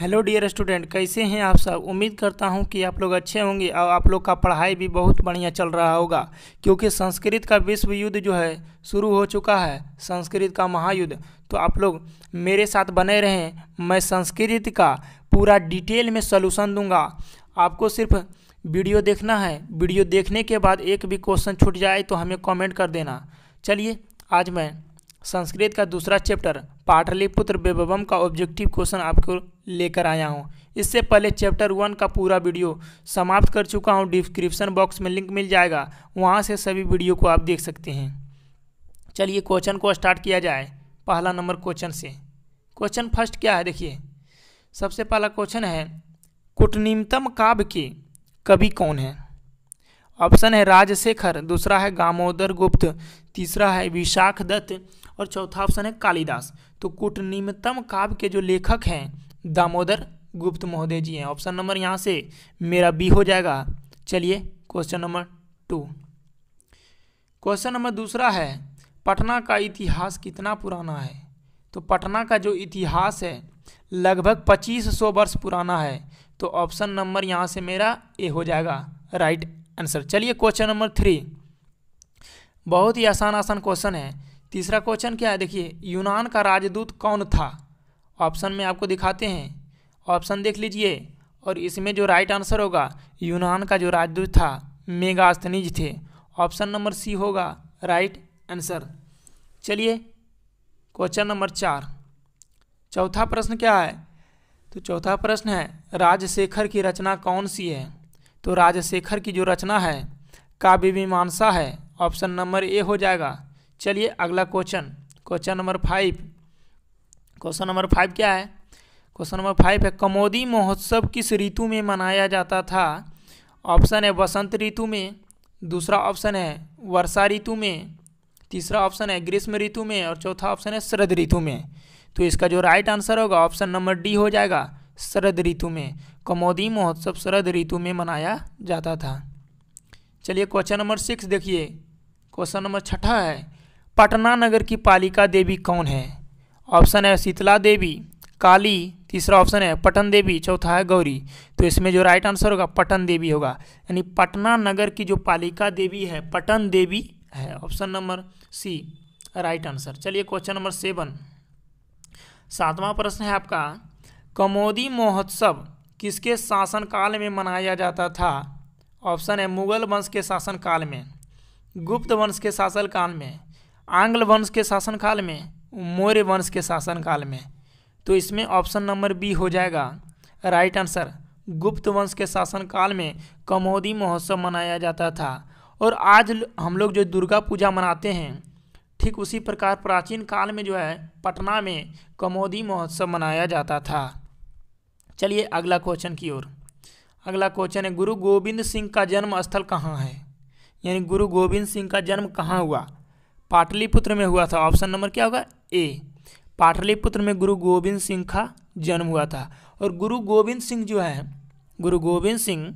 hello dear student कैसे हैं आप सब उम्मीद करता हूं कि आप लोग अच्छे होंगे और आप लोग का पढ़ाई भी बहुत बढ़िया चल रहा होगा क्योंकि संस्कृत का विश्व युद्ध जो है शुरू हो चुका है संस्कृत का महायुद्ध तो आप लोग मेरे साथ बने रहें मैं संस्कृत का पूरा डिटेल में सलूशन दूंगा आपको सिर्फ वीडियो देखना है वीडियो देखने के बाद एक भी क्वेश्चन छूट जाए तो हमें कॉमेंट कर देना चलिए आज मैं संस्कृत का दूसरा चैप्टर पाटलिपुत्र बेबम का ऑब्जेक्टिव क्वेश्चन आपको लेकर आया हूँ इससे पहले चैप्टर वन का पूरा वीडियो समाप्त कर चुका हूँ डिस्क्रिप्शन बॉक्स में लिंक मिल जाएगा वहाँ से सभी वीडियो को आप देख सकते हैं चलिए क्वेश्चन को स्टार्ट किया जाए पहला नंबर क्वेश्चन से क्वेश्चन फर्स्ट क्या है देखिए सबसे पहला क्वेश्चन है कुटनिमतम काव्य के कवि कौन है ऑप्शन है राजशेखर दूसरा है गामोदर गुप्त तीसरा है विशाख दत्त और चौथा ऑप्शन है कालिदास तो कुटनिमतम काव्य के जो लेखक हैं दामोदर गुप्त महोदय जी हैं ऑप्शन नंबर यहाँ से मेरा बी हो जाएगा चलिए question number two question number दूसरा है पटना का इतिहास कितना पुराना है तो पटना का जो इतिहास है लगभग 2500 वर्ष पुराना है तो ऑप्शन नंबर यहाँ से मेरा ए हो जाएगा राइट आंसर चलिए क्वेश्चन नंबर थ्री बहुत ही आसान आसान क्वेश्चन है तीसरा क्वेश्चन क्या है देखिए यूनान का राजदूत कौन था ऑप्शन में आपको दिखाते हैं ऑप्शन देख लीजिए और इसमें जो राइट आंसर होगा यूनान का जो राजदूत था मेगास्तनीज थे ऑप्शन नंबर सी होगा राइट आंसर चलिए क्वेश्चन नंबर चार चौथा प्रश्न क्या है तो चौथा प्रश्न है राजशेखर की रचना कौन सी है तो राजशेखर की जो रचना है काव्य मीमांसा है ऑप्शन नंबर ए हो जाएगा चलिए अगला question question number five question number five क्या है क्वेश्चन नंबर फाइव है कमोदी महोत्सव किस ऋतु में मनाया जाता था ऑप्शन है बसंत ऋतु में दूसरा ऑप्शन है वर्षा ऋतु में तीसरा ऑप्शन है ग्रीष्म ऋतु में और चौथा ऑप्शन है शरद ऋतु में तो इसका जो राइट आंसर होगा ऑप्शन नंबर डी हो जाएगा शरद ऋतु में कमोदी महोत्सव शरद ऋतु में मनाया जाता था चलिए क्वेश्चन नंबर सिक्स देखिए क्वेश्चन नंबर छठा है पटना नगर की पालिका देवी कौन है ऑप्शन है शीतला देवी काली तीसरा ऑप्शन है पटन देवी चौथा है गौरी तो इसमें जो राइट आंसर होगा पटन देवी होगा यानी पटना नगर की जो पालिका देवी है पटन देवी है option number C right answer चलिए क्वेश्चन नंबर सेवन सातवां प्रश्न है आपका कमोदी महोत्सव किसके शासनकाल में मनाया जाता था ऑप्शन है मुगल वंश के शासनकाल में गुप्त वंश के शासनकाल में आंग्ल वंश के शासनकाल में मौर्य वंश के शासनकाल में तो इसमें ऑप्शन नंबर बी हो जाएगा राइट आंसर गुप्त वंश के शासनकाल में कमोदी महोत्सव मनाया जाता था और आज हम लोग जो दुर्गा पूजा मनाते हैं ठीक उसी प्रकार प्राचीन काल में जो है पटना में कमोदी महोत्सव मनाया जाता था चलिए अगला क्वेश्चन की ओर अगला क्वेश्चन है गुरु गोविंद सिंह का जन्म स्थल कहाँ है यानी गुरु गोविंद सिंह का जन्म कहाँ हुआ पाटलिपुत्र में हुआ था ऑप्शन नंबर क्या होगा ए पाटलिपुत्र में गुरु गोविंद सिंह का जन्म हुआ था और गुरु गोविंद सिंह जो है गुरु गोविंद सिंह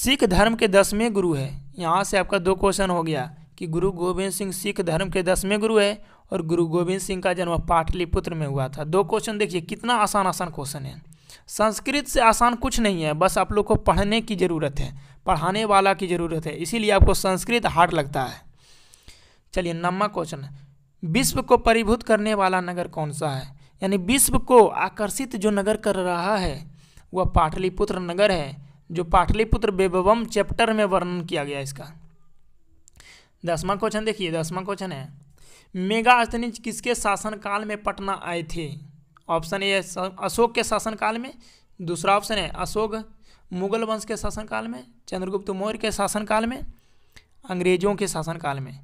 सिख धर्म के दसवें गुरु है यहाँ से आपका दो क्वेश्चन हो गया कि गुरु गोविंद सिंह सिख धर्म के दसवें गुरु है और गुरु गोविंद सिंह का जन्म पाटलिपुत्र में हुआ था दो क्वेश्चन देखिए कितना आसान आसान क्वेश्चन है संस्कृत से आसान कुछ नहीं है बस आप लोग को पढ़ने की ज़रूरत है पढ़ाने वाला की ज़रूरत है इसीलिए आपको संस्कृत हार्ड लगता है चलिए नम्मा क्वेश्चन है विश्व को परिभूत करने वाला नगर कौन सा है यानी विश्व को आकर्षित जो नगर कर रहा है वह पाटलिपुत्र नगर है जो पाटलिपुत्र बेबम चैप्टर में वर्णन किया गया इसका दसवां क्वेश्चन देखिए दसवां क्वेश्चन है मेगा अस्तनिज किसके शासनकाल में पटना आए थे ऑप्शन ए अशोक के शासनकाल में दूसरा ऑप्शन है अशोक मुगल वंश के शासनकाल में चंद्रगुप्त मौर्य के शासनकाल में अंग्रेजों के शासनकाल में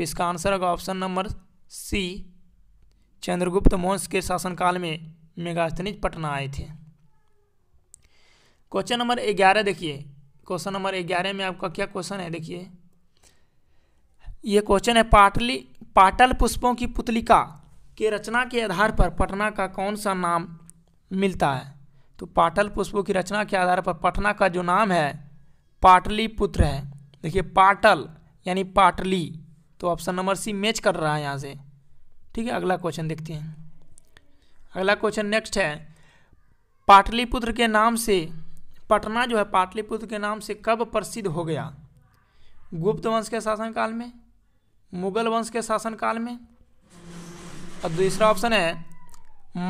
तो इसका आंसर होगा option number C Chandragupta Maurya के शासनकाल में मेगास्थनीज पटना आए थे क्वेश्चन नंबर ग्यारह देखिए क्वेश्चन नंबर ग्यारह में आपका क्या क्वेश्चन है देखिए ये क्वेश्चन है पाटली पाटल पुष्पों की पुतलिका के रचना के आधार पर पटना का कौन सा नाम मिलता है तो पाटल पुष्पों की रचना के आधार पर पटना का जो नाम है पाटली पुत्र है देखिए पाटल यानी पाटली तो ऑप्शन नंबर सी मैच कर रहा है यहाँ से ठीक है अगला क्वेश्चन देखते हैं अगला क्वेश्चन नेक्स्ट है पाटलिपुत्र के नाम से पटना जो है पाटलिपुत्र के नाम से कब प्रसिद्ध हो गया गुप्त वंश के शासनकाल में मुगल वंश के शासनकाल में और दूसरा ऑप्शन है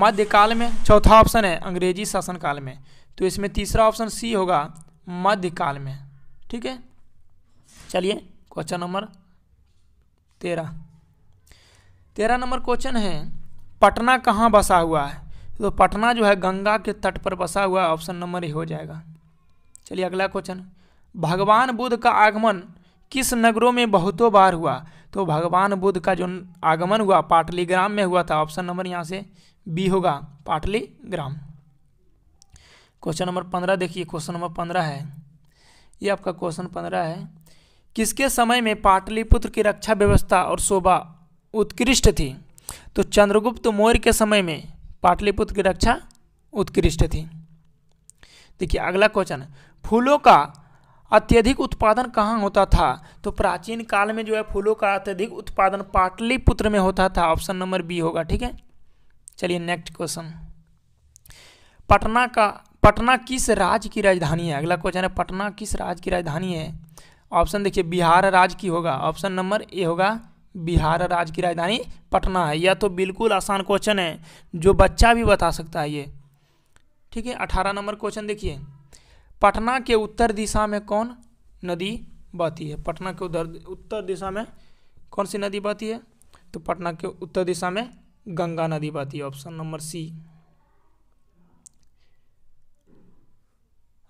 मध्यकाल में चौथा ऑप्शन है अंग्रेजी शासनकाल में तो इसमें तीसरा ऑप्शन सी होगा मध्यकाल में ठीक है चलिए क्वेश्चन नंबर तेरह तेरह नंबर क्वेश्चन है पटना कहाँ बसा हुआ है तो पटना जो है गंगा के तट पर बसा हुआ ऑप्शन नंबर ही हो जाएगा चलिए अगला क्वेश्चन भगवान बुद्ध का आगमन किस नगरों में बहुतों बार हुआ तो भगवान बुद्ध का जो आगमन हुआ पाटलीग्राम में हुआ था ऑप्शन नंबर यहाँ से बी होगा पाटलीग्राम क्वेश्चन नंबर पंद्रह देखिए क्वेश्चन नंबर पंद्रह है ये आपका क्वेश्चन पंद्रह है किसके समय में पाटलिपुत्र की रक्षा व्यवस्था और शोभा उत्कृष्ट थी तो चंद्रगुप्त मौर्य के समय में पाटलिपुत्र की रक्षा उत्कृष्ट थी देखिए अगला क्वेश्चन फूलों का अत्यधिक उत्पादन कहाँ होता था तो प्राचीन काल में जो है फूलों का अत्यधिक उत्पादन पाटलिपुत्र में होता था ऑप्शन नंबर बी होगा ठीक है चलिए नेक्स्ट क्वेश्चन पटना का पटना किस राज्य की राजधानी है अगला क्वेश्चन है पटना किस राज्य की राजधानी है ऑप्शन देखिए बिहार राज्य की होगा ऑप्शन नंबर ए होगा बिहार राज्य की राजधानी पटना है यह तो बिल्कुल आसान क्वेश्चन है जो बच्चा भी बता सकता है ये ठीक है अठारह नंबर क्वेश्चन देखिए पटना के उत्तर दिशा में कौन नदी बहती है पटना के उधर उत्तर दिशा में कौन सी नदी बहती है तो पटना के उत्तर दिशा में गंगा नदी बहती है ऑप्शन नंबर सी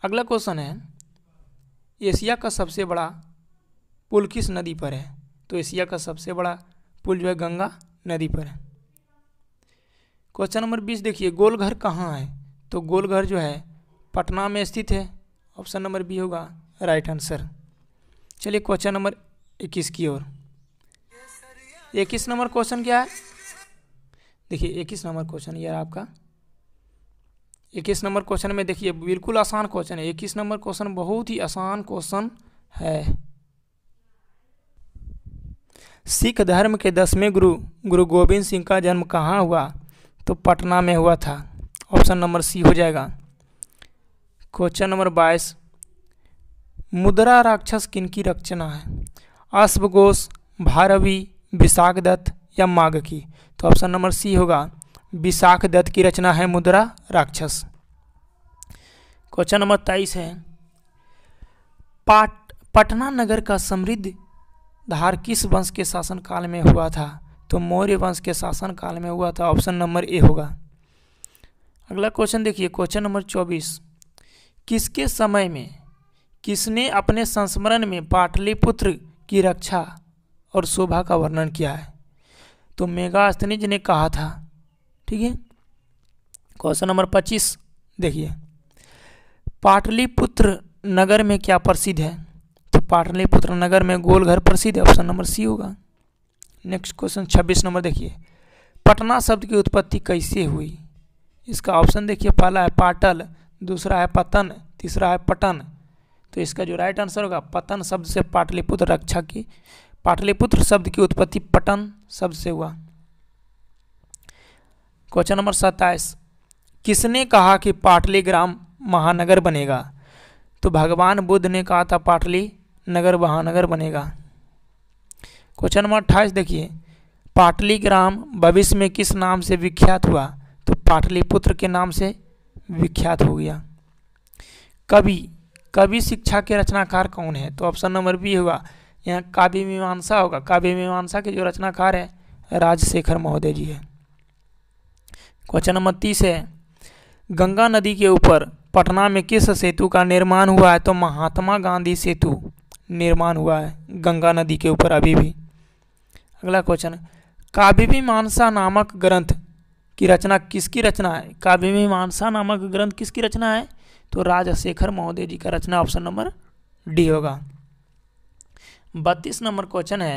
अगला क्वेश्चन है एशिया का सबसे बड़ा पुल किस नदी पर है तो एशिया का सबसे बड़ा पुल जो है गंगा नदी पर है क्वेश्चन नंबर बीस देखिए गोलघर कहाँ है तो गोलघर जो है पटना में स्थित है ऑप्शन नंबर बी होगा राइट आंसर चलिए क्वेश्चन नंबर इक्कीस की ओर इक्कीस नंबर क्वेश्चन क्या है देखिए इक्कीस नंबर क्वेश्चन यार आपका इक्कीस नंबर क्वेश्चन में देखिए बिल्कुल आसान क्वेश्चन है इक्कीस नंबर क्वेश्चन बहुत ही आसान क्वेश्चन है सिख धर्म के दसवें गुरु गुरु गोविंद सिंह का जन्म कहाँ हुआ तो पटना में हुआ था ऑप्शन नंबर सी हो जाएगा क्वेश्चन नंबर बाईस मुद्रा राक्षस किनकी रचना है अश्वघोष भारवी विशाखदत्त या माघ की तो ऑप्शन नंबर सी होगा विशाख दत्त की रचना है मुद्रा राक्षस क्वेश्चन नंबर तेईस है पाट पटना नगर का समृद्ध धार किस वंश के शासनकाल में हुआ था तो मौर्य वंश के शासनकाल में हुआ था ऑप्शन नंबर ए होगा अगला क्वेश्चन देखिए क्वेश्चन नंबर चौबीस किसके समय में किसने अपने संस्मरण में पाटलिपुत्र की रक्षा और शोभा का वर्णन किया है तो मेगास्तनिज ने कहा था ठीक है क्वेश्चन नंबर पच्चीस देखिए पाटलिपुत्र नगर में क्या प्रसिद्ध है तो पाटलिपुत्र नगर में गोलघर प्रसिद्ध है ऑप्शन नंबर सी होगा नेक्स्ट क्वेश्चन छब्बीस नंबर देखिए पटना शब्द की उत्पत्ति कैसे हुई इसका ऑप्शन देखिए पहला है पाटल दूसरा है पतन तीसरा है पटन तो इसका जो राइट आंसर होगा पतन शब्द से पाटलिपुत्र रक्षा की पाटलिपुत्र शब्द की उत्पत्ति पटन शब्द से हुआ क्वेश्चन नंबर सत्ताईस किसने कहा कि पाटली ग्राम महानगर बनेगा तो भगवान बुद्ध ने कहा था पाटली नगर महानगर बनेगा क्वेश्चन नंबर अट्ठाईस देखिए पाटली ग्राम भविष्य में किस नाम से विख्यात हुआ तो पाटलिपुत्र के नाम से विख्यात हो गया कवि कवि शिक्षा के रचनाकार कौन है तो ऑप्शन नंबर बी होगा यहाँ काव्य मीमांसा होगा काव्य मीमांसा के जो रचनाकार है राजशेखर महोदय जी है क्वेश्चन नंबर तीस है गंगा नदी के ऊपर पटना में किस सेतु का निर्माण हुआ है तो महात्मा गांधी सेतु निर्माण हुआ है गंगा नदी के ऊपर अभी भी अगला क्वेश्चन काव्य मानसा नामक ग्रंथ की रचना किसकी रचना है काव्य मानसा नामक ग्रंथ किसकी रचना है तो राजशेखर महोदय जी का रचना ऑप्शन नंबर डी होगा बत्तीस नंबर क्वेश्चन है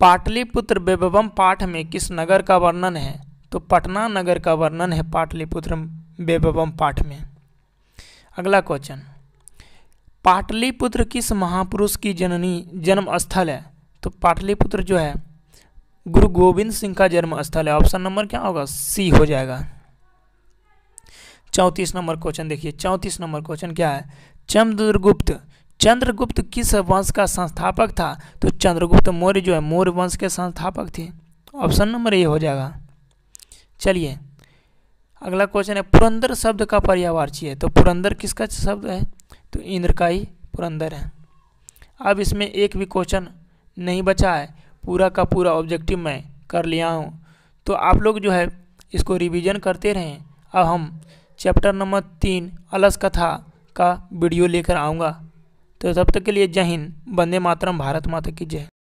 पाटलिपुत्र बेबम पाठ में किस नगर का वर्णन है तो पटना नगर का वर्णन है पाटलिपुत्र बेबम पाठ में अगला क्वेश्चन पाटलिपुत्र किस महापुरुष की जननी जन्म स्थल है तो पाटलिपुत्र जो है गुरु गोविंद सिंह का जन्म स्थल है ऑप्शन नंबर क्या होगा सी हो जाएगा चौंतीस नंबर क्वेश्चन देखिए चौंतीस नंबर क्वेश्चन क्या है चंद्रगुप्त चंद्रगुप्त किस वंश का संस्थापक था तो चंद्रगुप्त मौर्य जो है मौर्य वंश के संस्थापक थे ऑप्शन नंबर ए हो जाएगा चलिए अगला क्वेश्चन है पुरंदर शब्द का पर्यावाची है तो पुरंदर किसका शब्द है तो इंद्र का ही पुरंदर है अब इसमें एक भी क्वेश्चन नहीं बचा है पूरा का पूरा ऑब्जेक्टिव मैं कर लिया हूँ तो आप लोग जो है इसको रिवीजन करते रहें अब हम चैप्टर नंबर तीन अलस कथा का वीडियो लेकर आऊँगा तो तब तक के लिए जय हिंद वंदे मातरम भारत माता की जय